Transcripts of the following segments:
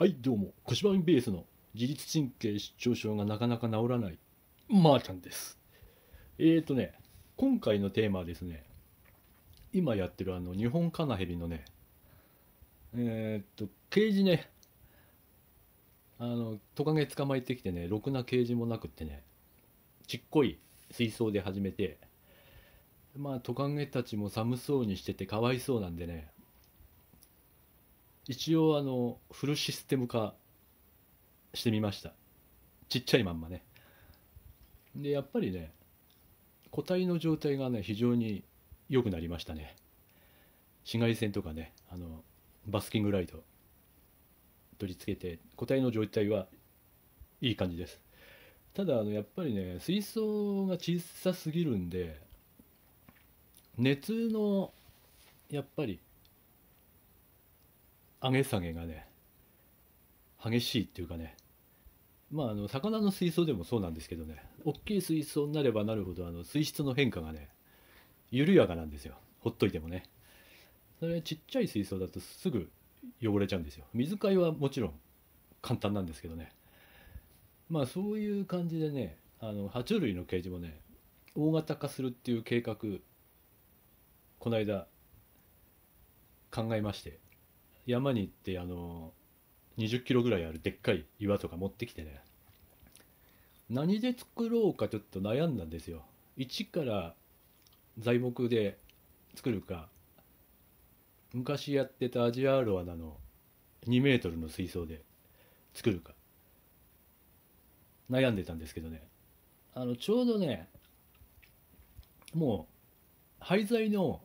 はいどうも腰盤ベースの自律神経失調症がなかなか治らないまー、あ、ちゃんですえーとね今回のテーマはですね今やってるあの日本カナヘリのねえー、っとケージねあのトカゲ捕まえてきてねろくなケージもなくってねちっこい水槽で始めてまあトカゲたちも寒そうにしててかわいそうなんでね一応あのフルシステム化してみましたちっちゃいまんまねでやっぱりね個体の状態がね非常に良くなりましたね紫外線とかねあのバスキングライト取り付けて個体の状態はいい感じですただあのやっぱりね水槽が小さすぎるんで熱のやっぱり上げ下げがね激しいっていうかねまああの魚の水槽でもそうなんですけどね大きい水槽になればなるほどあの水質の変化がね緩やかなんですよほっといてもねそれちっちゃい水槽だとすぐ汚れちゃうんですよ水替えはもちろん簡単なんですけどねまあそういう感じでねあの爬虫類のケージもね大型化するっていう計画この間考えまして山に行ってあの20キロぐらいあるでっかい岩とか持ってきてね何で作ろうかちょっと悩んだんですよ一から材木で作るか昔やってたアジアーロアナの2メートルの水槽で作るか悩んでたんですけどねあのちょうどねもう廃材の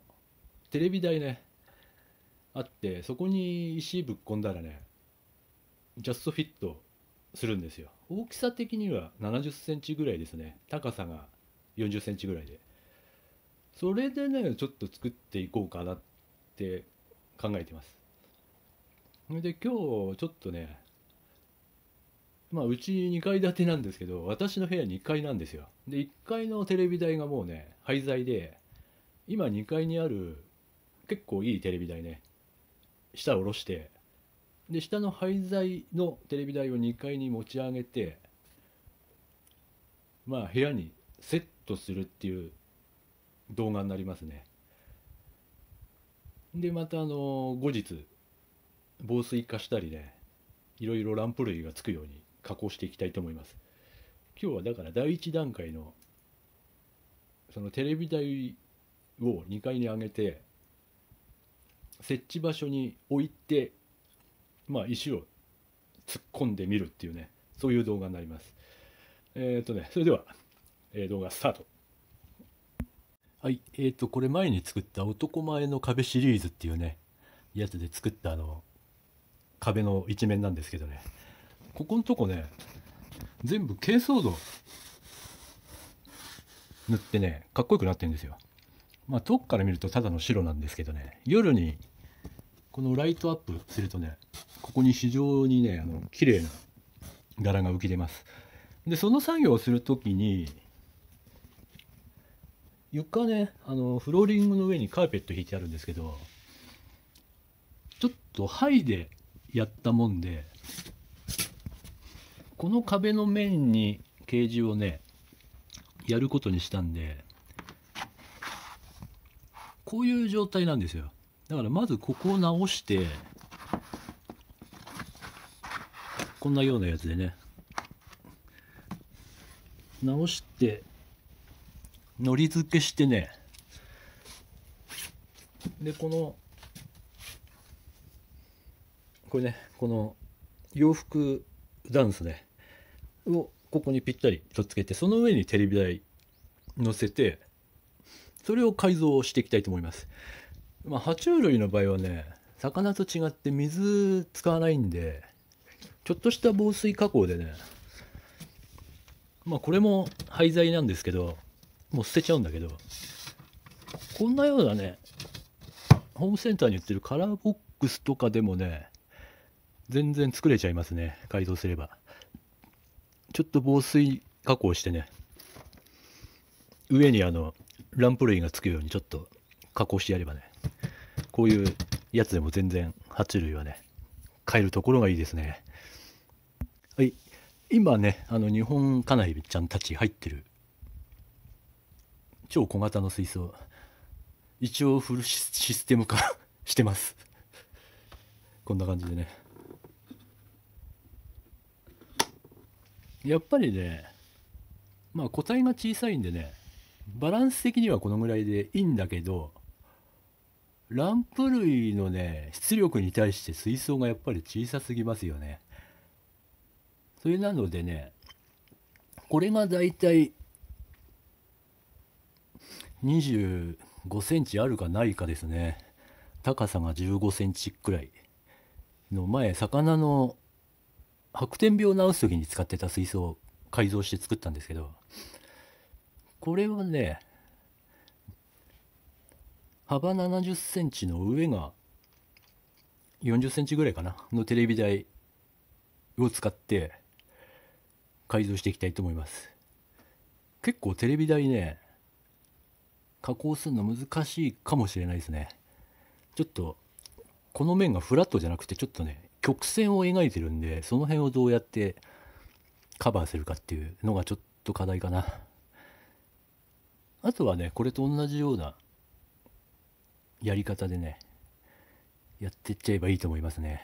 テレビ台ねあってそこに石ぶっ込んだらねジャストフィットするんですよ大きさ的には7 0センチぐらいですね高さが4 0センチぐらいでそれでねちょっと作っていこうかなって考えてますで今日ちょっとねまあうち2階建てなんですけど私の部屋2階なんですよで1階のテレビ台がもうね廃材で今2階にある結構いいテレビ台ね下を下ろしてで下の廃材のテレビ台を2階に持ち上げてまあ部屋にセットするっていう動画になりますねでまたあの後日防水化したりねいろいろランプ類がつくように加工していきたいと思います今日はだから第1段階のそのテレビ台を2階に上げて設置場所に置いて、まあ、石を突っ込んでみるっていうねそういう動画になりますえっ、ー、とねそれでは、えー、動画スタートはいえっ、ー、とこれ前に作った「男前の壁」シリーズっていうねやつで作ったあの壁の一面なんですけどねここのとこね全部珪藻土塗ってねかっこよくなってるんですよまあ遠くから見るとただの白なんですけどね夜にこのライトアップするとねここに非常にねあの綺麗な柄が浮き出ますでその作業をする時に床ねあのフローリングの上にカーペット引いてあるんですけどちょっと灰でやったもんでこの壁の面にケージをねやることにしたんでこういう状態なんですよだからまずここを直してこんなようなやつでね直してのり付けしてねでこのこれねこの洋服ダンスねをここにぴったりとっつけてその上にテレビ台乗せてそれを改造していきたいと思います。まあ、爬虫類の場合はね、魚と違って水使わないんで、ちょっとした防水加工でね、まあこれも廃材なんですけど、もう捨てちゃうんだけど、こんなようなね、ホームセンターに売ってるカラーボックスとかでもね、全然作れちゃいますね、改造すれば。ちょっと防水加工してね、上にあの、ランプ類がつくようにちょっと加工してやればね、こういうやつでも全然、爬虫類はね、飼えるところがいいですね。はい。今ね、あの、日本カナヘビちゃんたち入ってる、超小型の水槽、一応フルシステム化 してますこんな感じでね。やっぱりね、まあ個体が小さいんでね、バランス的にはこのぐらいでいいんだけどランプ類のね出力に対して水槽がやっぱり小さすぎますよね。それなのでねこれがだいたい25センチあるかないかですね高さが15センチくらいの前魚の白点病を治す時に使ってた水槽を改造して作ったんですけどこれはね、幅70センチの上が40センチぐらいかなのテレビ台を使って改造していきたいと思います。結構テレビ台ね、加工するの難しいかもしれないですね。ちょっと、この面がフラットじゃなくてちょっとね、曲線を描いてるんで、その辺をどうやってカバーするかっていうのがちょっと課題かな。あとはねこれと同じようなやり方でねやってっちゃえばいいと思いますね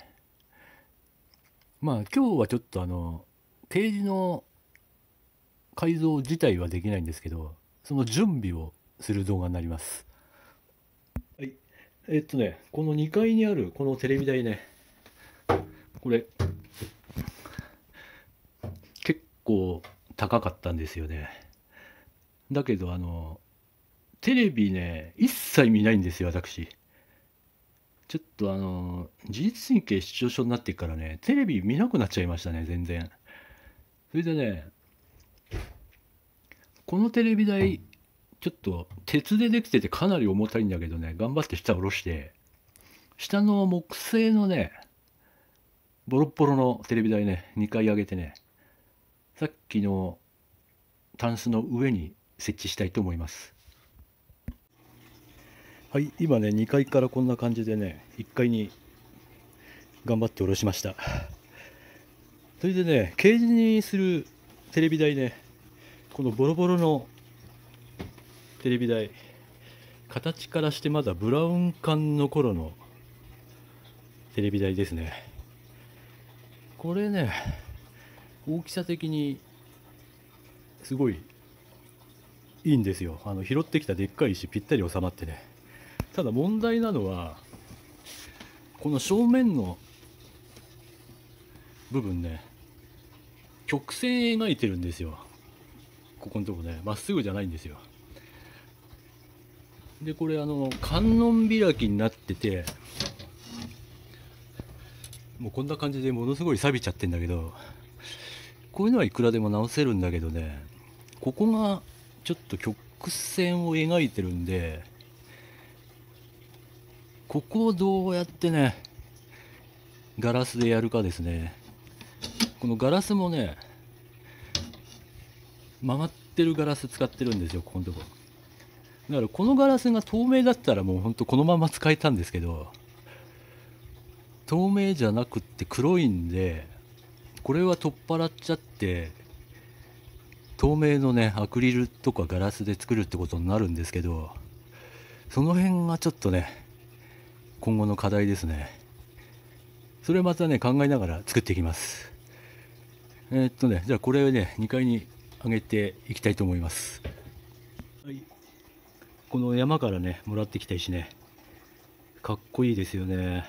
まあ今日はちょっとあのページの改造自体はできないんですけどその準備をする動画になりますはいえっとねこの2階にあるこのテレビ台ねこれ結構高かったんですよねだけど、あの、テレビね、一切見ないんですよ、私。ちょっとあの、自律神経失調症になってからね、テレビ見なくなっちゃいましたね、全然。それでね、このテレビ台、ちょっと鉄でできててかなり重たいんだけどね、頑張って下下ろして、下の木製のね、ボロッボロのテレビ台ね、2回上げてね、さっきのタンスの上に設置したいと思いますはい今ね2階からこんな感じでね1階に頑張って下ろしましたそれでねケージにするテレビ台ねこのボロボロのテレビ台形からしてまだブラウン管の頃のテレビ台ですねこれね大きさ的にすごいいいんですよあの拾ってきたでっかい石ぴったり収まってねただ問題なのはこの正面の部分ね曲線描いてるんですよここのとこねまっすぐじゃないんですよでこれあの観音開きになっててもうこんな感じでものすごい錆びちゃってんだけどこういうのはいくらでも直せるんだけどねここがちょっと曲線を描いてるんでここをどうやってねガラスでやるかですねこのガラスもね曲がってるガラス使ってるんですよここのとこだからこのガラスが透明だったらもうほんとこのまま使えたんですけど透明じゃなくって黒いんでこれは取っ払っちゃって透明のねアクリルとかガラスで作るってことになるんですけどその辺がちょっとね今後の課題ですねそれまたね考えながら作っていきますえー、っとねじゃあこれをね2階に上げていきたいと思います、はい、この山からねもらってきた石ねかっこいいですよね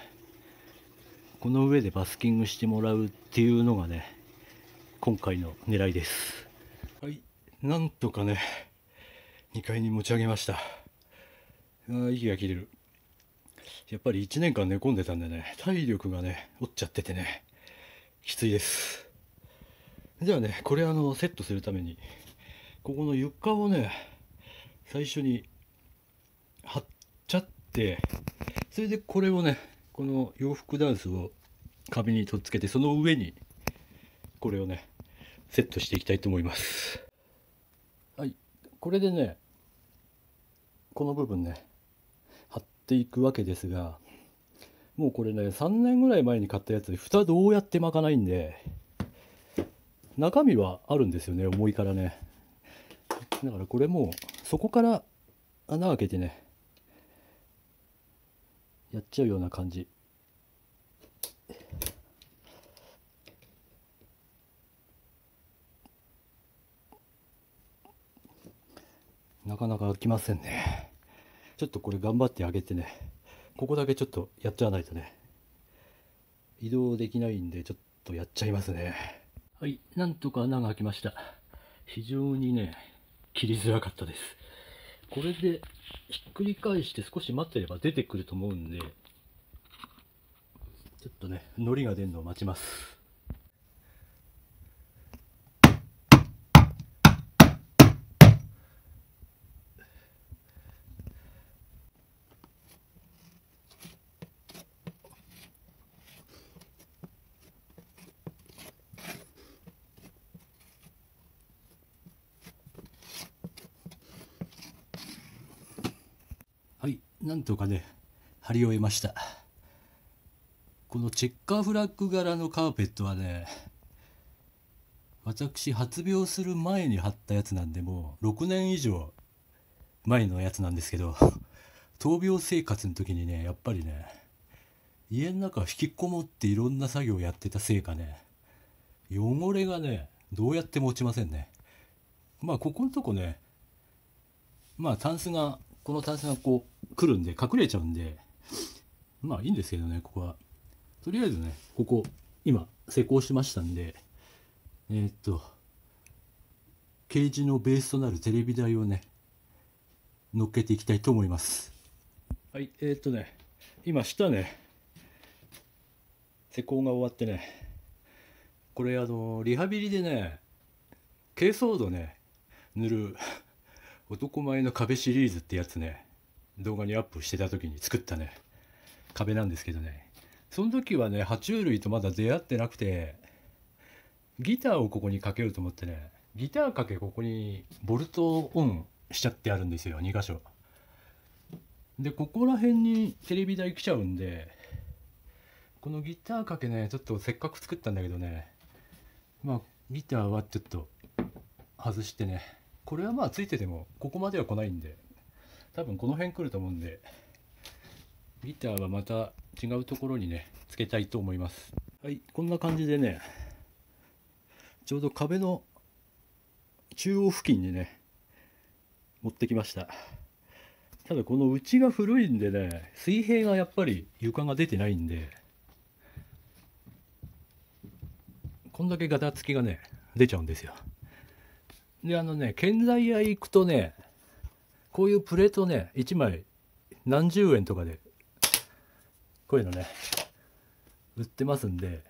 この上でバスキングしてもらうっていうのがね今回の狙いですなんとかね2階に持ち上げましたあ息が切れるやっぱり1年間寝込んでたんでね体力がね折っちゃっててねきついですではねこれあのセットするためにここの床をね最初に貼っちゃってそれでこれをねこの洋服ダンスを壁にとっつけてその上にこれをねセットしていきたいと思いますこれでねこの部分ね貼っていくわけですがもうこれね3年ぐらい前に買ったやつで蓋どうやって巻かないんで中身はあるんですよね重いからねだからこれもうそこから穴開けてねやっちゃうような感じかなか開きませんね。ちょっとこれ頑張ってあげてね。ここだけちょっとやっちゃわないとね。移動できないんで、ちょっとやっちゃいますね。はい、なんとか穴が開きました。非常にね、切りづらかったです。これでひっくり返して少し待ってれば出てくると思うんで、ちょっとね、糊が出るのを待ちます。とかね貼り終えましたこのチェッカーフラッグ柄のカーペットはね私発病する前に貼ったやつなんでもう6年以上前のやつなんですけど闘病生活の時にねやっぱりね家の中引きこもっていろんな作業をやってたせいかね汚れがねどうやっても落ちませんねまあここのとこねまあタンスがこの単線がこう来るんで隠れちゃうんでまあいいんですけどねここはとりあえずねここ今施工しましたんでえー、っとケージのベースとなるテレビ台をね乗っけていきたいと思いますはいえー、っとね今下ね施工が終わってねこれあのリハビリでね珪藻土ね塗る男前の壁シリーズってやつね動画にアップしてた時に作ったね壁なんですけどねその時はね爬虫類とまだ出会ってなくてギターをここにかけようと思ってねギターかけここにボルトオンしちゃってあるんですよ2箇所でここら辺にテレビ台来ちゃうんでこのギターかけねちょっとせっかく作ったんだけどねまあギターはちょっと外してねこれはまあついててもここまでは来ないんで多分この辺来ると思うんでギターはまた違うところにねつけたいと思いますはいこんな感じでねちょうど壁の中央付近にね持ってきましたただこの内が古いんでね水平がやっぱり床が出てないんでこんだけガタつきがね出ちゃうんですよであのね建材屋行くとねこういうプレートね1枚何十円とかでこういうのね売ってますんで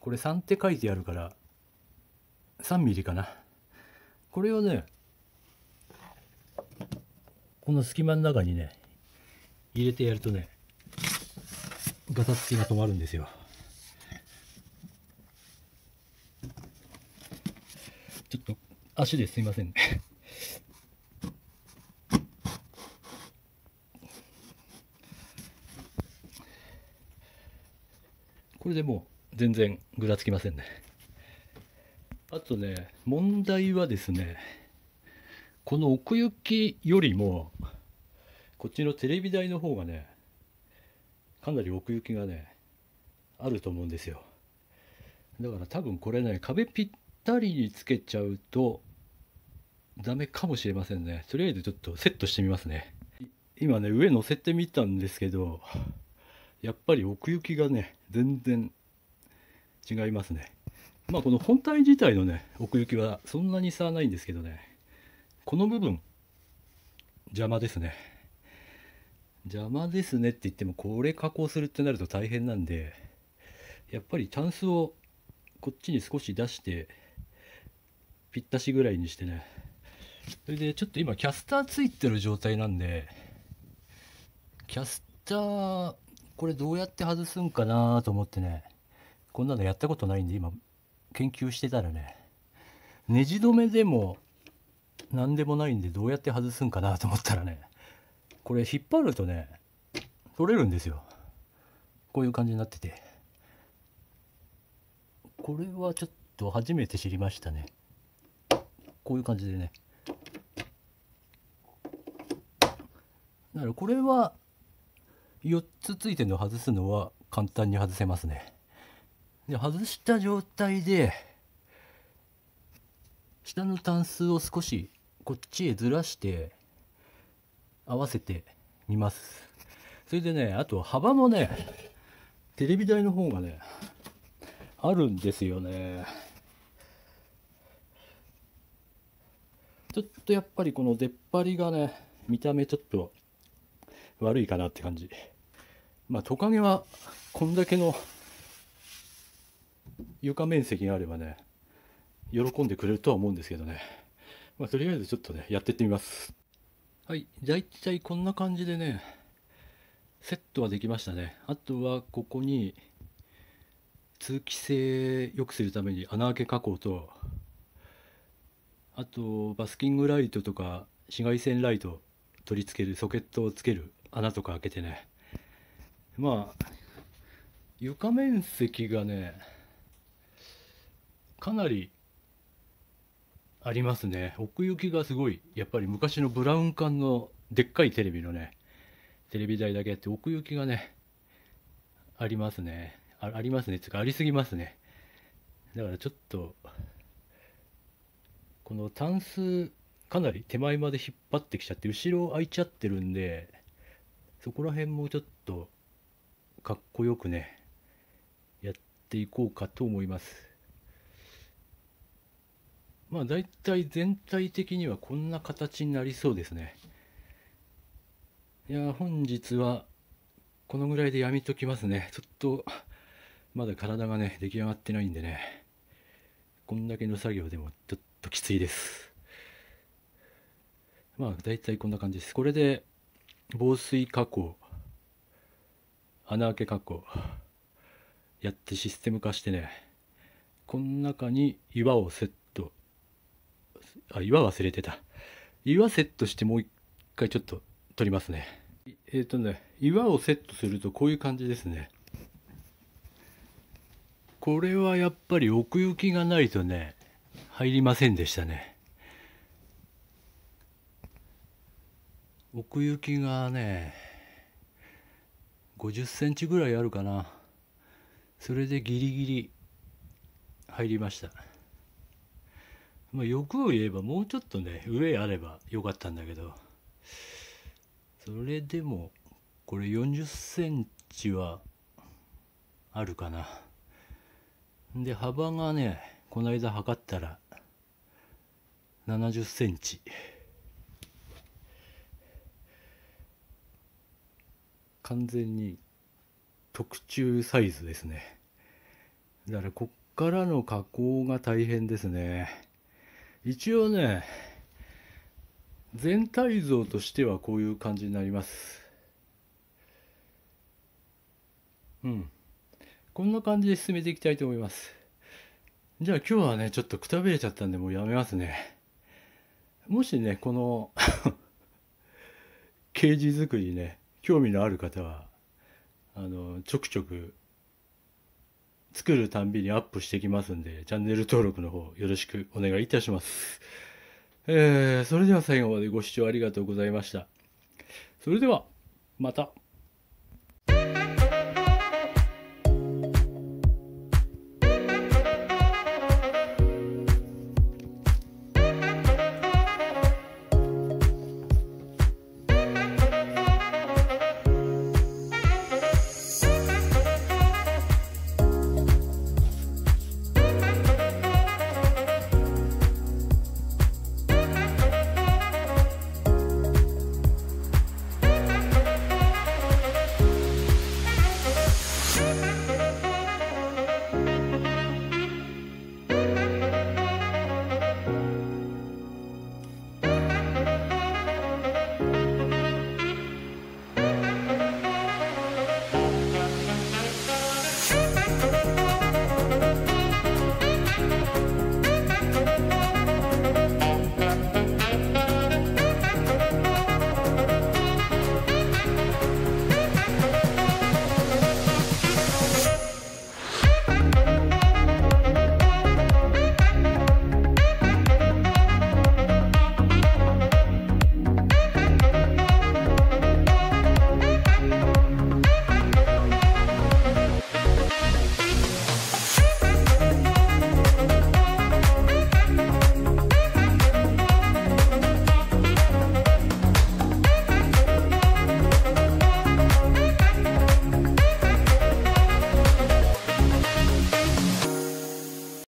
これ3って書いてあるから3ミリかなこれをねこの隙間の中にね入れてやるとねガタつきが止まるんですよ足ですいませんねこれでもう全然ぐらつきませんねあとね問題はですねこの奥行きよりもこっちのテレビ台の方がねかなり奥行きがねあると思うんですよだから多分これね壁ぴったりにつけちゃうとダメかもしれませんねとりあえずちょっとセットしてみますね今ね上乗せてみたんですけどやっぱり奥行きがね全然違いますねまあこの本体自体のね奥行きはそんなに差はないんですけどねこの部分邪魔ですね邪魔ですねって言ってもこれ加工するってなると大変なんでやっぱりタンスをこっちに少し出してぴったしぐらいにしてねそれでちょっと今キャスターついてる状態なんでキャスターこれどうやって外すんかなと思ってねこんなのやったことないんで今研究してたらねネジ止めでも何でもないんでどうやって外すんかなと思ったらねこれ引っ張るとね取れるんですよこういう感じになっててこれはちょっと初めて知りましたねこういう感じでねこれは4つついてるのを外すのは簡単に外せますね。で外した状態で下のン数を少しこっちへずらして合わせてみます。それでねあと幅もねテレビ台の方がねあるんですよね。ちょっとやっぱりこの出っ張りがね見た目ちょっと悪いかなって感じまあトカゲはこんだけの床面積があればね喜んでくれるとは思うんですけどねまあとりあえずちょっとねやってってみますはいだいたいこんな感じでねセットはできましたねあとはここに通気性良くするために穴開け加工とあとバスキングライトとか紫外線ライト取り付けるソケットをつける穴とか開けてねまあ床面積がねかなりありますね奥行きがすごいやっぱり昔のブラウン管のでっかいテレビのねテレビ台だけあって奥行きがねありますねあありますねつかありすぎますねだからちょっとこのタンスかなり手前まで引っ張ってきちゃって後ろ空いちゃってるんでそこら辺もちょっとかっこよくねやっていこうかと思いますまあ大体全体的にはこんな形になりそうですねいや本日はこのぐらいでやめときますねちょっとまだ体がね出来上がってないんでねこんだけの作業でもちょっときついですまあ大体こんな感じですこれで防水加工穴開け加工やってシステム化してねこの中に岩をセットあ岩忘れてた岩セットしてもう一回ちょっと取りますねえっ、ー、とね岩をセットするとこういう感じですねこれはやっぱり奥行きがないとね入りませんでしたね奥行きがね50センチぐらいあるかなそれでギリギリ入りましたまあ欲を言えばもうちょっとね上あればよかったんだけどそれでもこれ40センチはあるかなで幅がねこの間測ったら70センチ。完全に特注サイズですねだからこっからの加工が大変ですね一応ね全体像としてはこういう感じになりますうんこんな感じで進めていきたいと思いますじゃあ今日はねちょっとくたびれちゃったんでもうやめますねもしねこの ケージ作りね興味のある方はあのちょくちょく作るたんびにアップしてきますんでチャンネル登録の方よろしくお願いいたします、えー、それでは最後までご視聴ありがとうございましたそれではまた